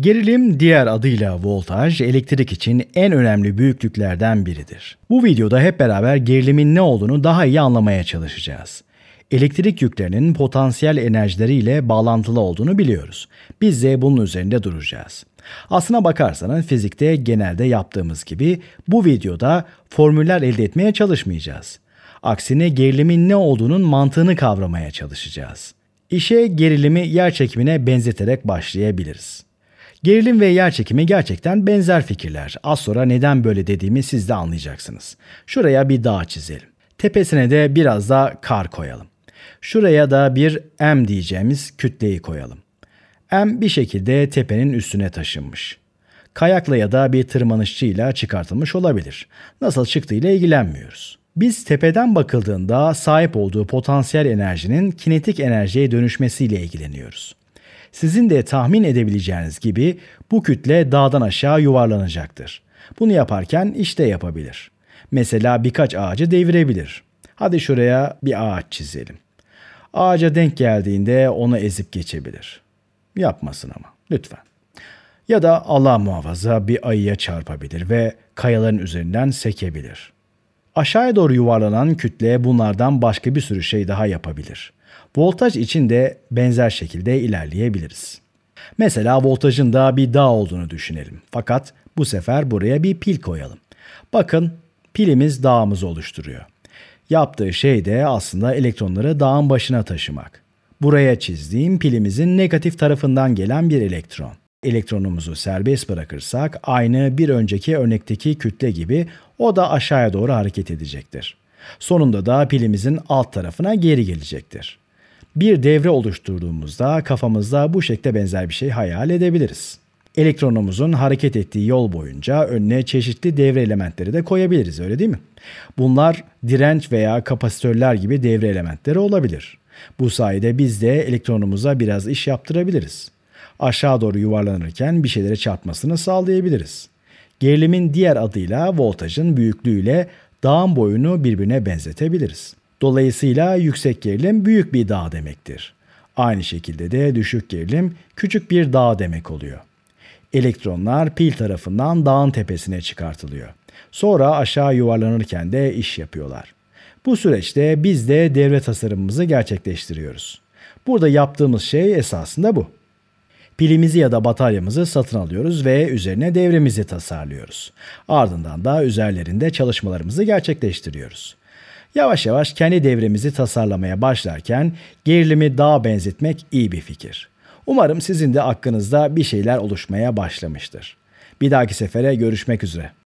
Gerilim diğer adıyla voltaj elektrik için en önemli büyüklüklerden biridir. Bu videoda hep beraber gerilimin ne olduğunu daha iyi anlamaya çalışacağız. Elektrik yüklerinin potansiyel enerjileriyle bağlantılı olduğunu biliyoruz. Biz de bunun üzerinde duracağız. Aslına bakarsanız fizikte genelde yaptığımız gibi bu videoda formüller elde etmeye çalışmayacağız. Aksine gerilimin ne olduğunun mantığını kavramaya çalışacağız. İşe gerilimi yer çekimine benzeterek başlayabiliriz. Gerilim ve yer çekimi gerçekten benzer fikirler. Az sonra neden böyle dediğimi siz de anlayacaksınız. Şuraya bir dağ çizelim. Tepesine de biraz da kar koyalım. Şuraya da bir M diyeceğimiz kütleyi koyalım. M bir şekilde tepenin üstüne taşınmış. Kayakla ya da bir tırmanışçıyla çıkartılmış olabilir. Nasıl çıktığıyla ilgilenmiyoruz. Biz tepeden bakıldığında sahip olduğu potansiyel enerjinin kinetik enerjiye dönüşmesiyle ilgileniyoruz. Sizin de tahmin edebileceğiniz gibi bu kütle dağdan aşağı yuvarlanacaktır. Bunu yaparken işte yapabilir. Mesela birkaç ağacı devirebilir. Hadi şuraya bir ağaç çizelim. Ağaca denk geldiğinde onu ezip geçebilir. Yapmasın ama lütfen. Ya da Allah muhafaza bir ayıya çarpabilir ve kayaların üzerinden sekebilir. Aşağıya doğru yuvarlanan kütle bunlardan başka bir sürü şey daha yapabilir. Voltaj için de benzer şekilde ilerleyebiliriz. Mesela voltajın da bir dağ olduğunu düşünelim. Fakat bu sefer buraya bir pil koyalım. Bakın pilimiz dağımızı oluşturuyor. Yaptığı şey de aslında elektronları dağın başına taşımak. Buraya çizdiğim pilimizin negatif tarafından gelen bir elektron elektronumuzu serbest bırakırsak aynı bir önceki örnekteki kütle gibi o da aşağıya doğru hareket edecektir. Sonunda da pilimizin alt tarafına geri gelecektir. Bir devre oluşturduğumuzda kafamızda bu şekle benzer bir şey hayal edebiliriz. Elektronumuzun hareket ettiği yol boyunca önüne çeşitli devre elementleri de koyabiliriz öyle değil mi? Bunlar direnç veya kapasitörler gibi devre elementleri olabilir. Bu sayede biz de elektronumuza biraz iş yaptırabiliriz aşağı doğru yuvarlanırken bir şeylere çarpmasını sağlayabiliriz. Gerilimin diğer adıyla voltajın büyüklüğüyle dağın boyunu birbirine benzetebiliriz. Dolayısıyla yüksek gerilim büyük bir dağ demektir. Aynı şekilde de düşük gerilim küçük bir dağ demek oluyor. Elektronlar pil tarafından dağın tepesine çıkartılıyor. Sonra aşağı yuvarlanırken de iş yapıyorlar. Bu süreçte biz de devre tasarımımızı gerçekleştiriyoruz. Burada yaptığımız şey esasında bu. Pilimizi ya da bataryamızı satın alıyoruz ve üzerine devremizi tasarlıyoruz. Ardından da üzerlerinde çalışmalarımızı gerçekleştiriyoruz. Yavaş yavaş kendi devremizi tasarlamaya başlarken gerilimi dağa benzetmek iyi bir fikir. Umarım sizin de aklınızda bir şeyler oluşmaya başlamıştır. Bir dahaki sefere görüşmek üzere.